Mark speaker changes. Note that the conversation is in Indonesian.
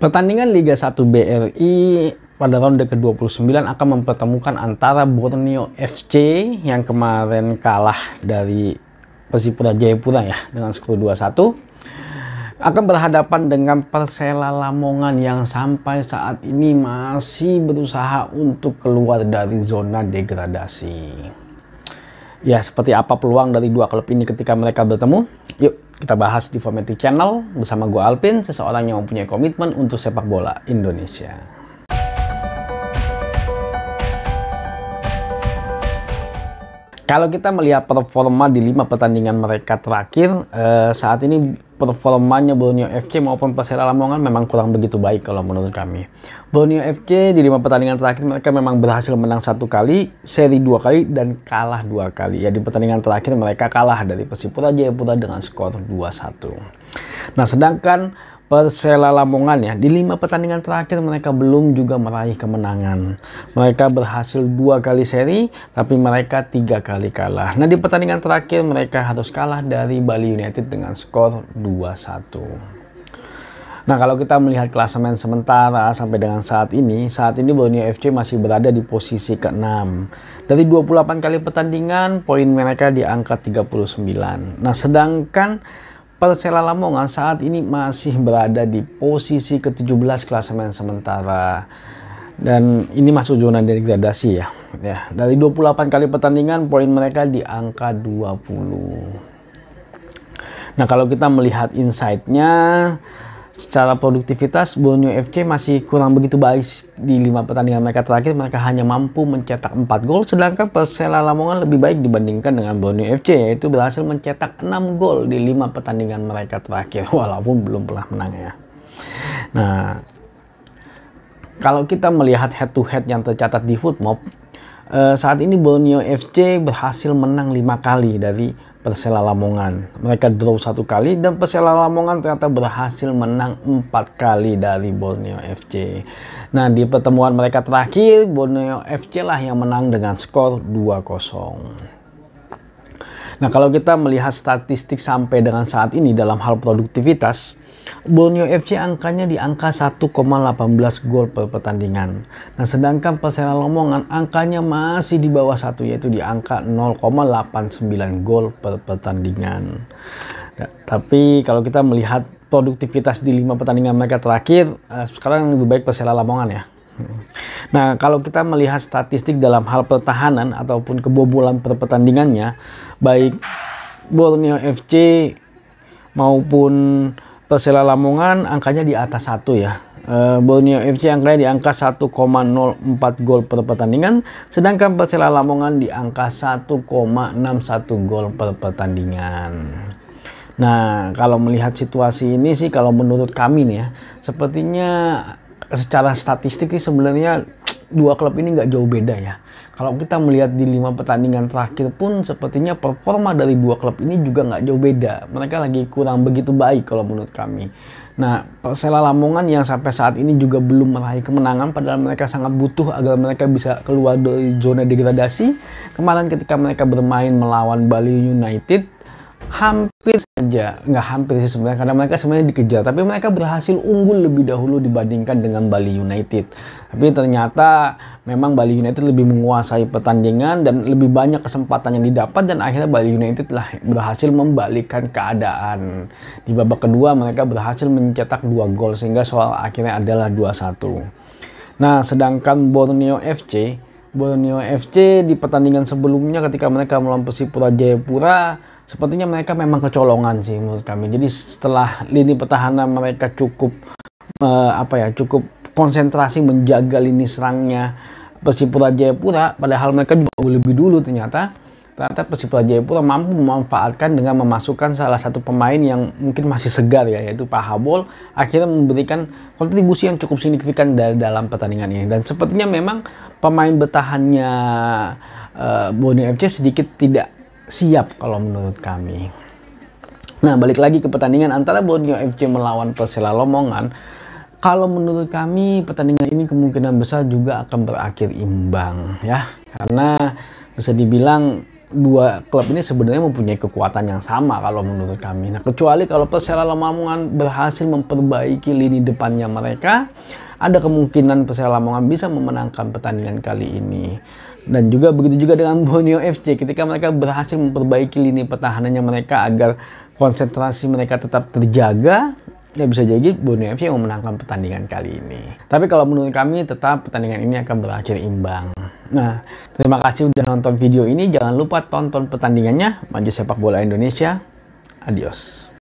Speaker 1: Pertandingan Liga 1 BRI pada ronde ke-29 akan mempertemukan antara Borneo FC yang kemarin kalah dari Persipura Jayapura ya dengan skor 2-1 akan berhadapan dengan Persela Lamongan yang sampai saat ini masih berusaha untuk keluar dari zona degradasi ya seperti apa peluang dari dua klub ini ketika mereka bertemu? Yuk kita bahas di Formative Channel bersama gue Alpin, seseorang yang mempunyai komitmen untuk sepak bola Indonesia. Kalau kita melihat performa di lima pertandingan mereka terakhir, eh, saat ini performanya Borneo FC maupun Persela Lamongan memang kurang begitu baik kalau menurut kami. Borneo FC di lima pertandingan terakhir mereka memang berhasil menang satu kali, seri dua kali, dan kalah dua kali. Ya di pertandingan terakhir mereka kalah dari Persipura Jayapura dengan skor 2-1. Nah sedangkan Persela Lamongan ya. Di lima pertandingan terakhir mereka belum juga meraih kemenangan. Mereka berhasil dua kali seri, tapi mereka tiga kali kalah. Nah di pertandingan terakhir mereka harus kalah dari Bali United dengan skor 2-1. Nah kalau kita melihat klasemen sementara sampai dengan saat ini, saat ini Borneo FC masih berada di posisi ke-6. Dari 28 kali pertandingan, poin mereka di angka 39. Nah sedangkan Persela Lamongan saat ini masih berada di posisi ke-17 klasemen sementara dan ini masuk zona degradasi ya. ya. Dari 28 kali pertandingan poin mereka di angka 20. Nah, kalau kita melihat insight-nya Secara produktivitas, Borneo FC masih kurang begitu baik di lima pertandingan mereka terakhir. Mereka hanya mampu mencetak 4 gol, sedangkan Persela Lamongan lebih baik dibandingkan dengan Borneo FC, yaitu berhasil mencetak 6 gol di lima pertandingan mereka terakhir, walaupun belum pernah menang ya. Nah, kalau kita melihat head to head yang tercatat di Footmob, Eh, saat ini Borneo FC berhasil menang lima kali dari Persela Lamongan. Mereka draw satu kali dan Persela Lamongan ternyata berhasil menang empat kali dari Borneo FC. Nah di pertemuan mereka terakhir Borneo FC lah yang menang dengan skor 2-0. Nah, kalau kita melihat statistik sampai dengan saat ini dalam hal produktivitas, Borneo FC angkanya di angka 1,18 gol per pertandingan. Nah, sedangkan Persela Lomongan angkanya masih di bawah satu yaitu di angka 0,89 gol per pertandingan. Nah, tapi kalau kita melihat produktivitas di lima pertandingan mereka terakhir, eh, sekarang lebih baik Persela Lamongan ya. Nah, kalau kita melihat statistik dalam hal pertahanan ataupun kebobolan per pertandingannya, baik Borneo FC maupun Persela Lamongan angkanya di atas satu ya. Uh, Borneo FC angkanya di angka 1,04 gol per pertandingan, sedangkan Persela Lamongan di angka 1,61 gol per pertandingan. Nah, kalau melihat situasi ini sih, kalau menurut kami nih ya, sepertinya secara statistik sih sebenarnya dua klub ini nggak jauh beda ya. Kalau kita melihat di lima pertandingan terakhir pun sepertinya performa dari dua klub ini juga nggak jauh beda. Mereka lagi kurang begitu baik kalau menurut kami. Nah, Persela Lamongan yang sampai saat ini juga belum meraih kemenangan padahal mereka sangat butuh agar mereka bisa keluar dari zona degradasi. Kemarin ketika mereka bermain melawan Bali United, hampir saja nggak hampir sih sebenarnya karena mereka sebenarnya dikejar tapi mereka berhasil unggul lebih dahulu dibandingkan dengan Bali United tapi ternyata memang Bali United lebih menguasai pertandingan dan lebih banyak kesempatan yang didapat dan akhirnya Bali United lah berhasil membalikkan keadaan di babak kedua mereka berhasil mencetak dua gol sehingga soal akhirnya adalah 2-1 nah sedangkan Borneo FC Borneo FC di pertandingan sebelumnya ketika mereka melawan Persipura Jayapura sepertinya mereka memang kecolongan sih menurut kami jadi setelah lini pertahanan mereka cukup uh, apa ya cukup konsentrasi menjaga lini serangnya Persipura Jayapura padahal mereka juga lebih dulu ternyata ternyata Persipura Jayapura mampu memanfaatkan dengan memasukkan salah satu pemain yang mungkin masih segar ya yaitu Pak Habol akhirnya memberikan kontribusi yang cukup signifikan dari dalam pertandingan ini dan sepertinya memang pemain bertahannya uh, Boni FC sedikit tidak siap kalau menurut kami. Nah, balik lagi ke pertandingan antara Borneo FC melawan Persela Lomongan. Kalau menurut kami pertandingan ini kemungkinan besar juga akan berakhir imbang ya. Karena bisa dibilang dua klub ini sebenarnya mempunyai kekuatan yang sama kalau menurut kami. Nah, kecuali kalau Persela Lamongan berhasil memperbaiki lini depannya mereka, ada kemungkinan Persela Lamongan bisa memenangkan pertandingan kali ini. Dan juga begitu juga dengan Borneo FC ketika mereka berhasil memperbaiki lini pertahanannya mereka agar konsentrasi mereka tetap terjaga ya bisa jadi Borneo FC yang memenangkan pertandingan kali ini. Tapi kalau menurut kami tetap pertandingan ini akan berakhir imbang. Nah, terima kasih sudah nonton video ini. Jangan lupa tonton pertandingannya. Maju sepak bola Indonesia. Adios.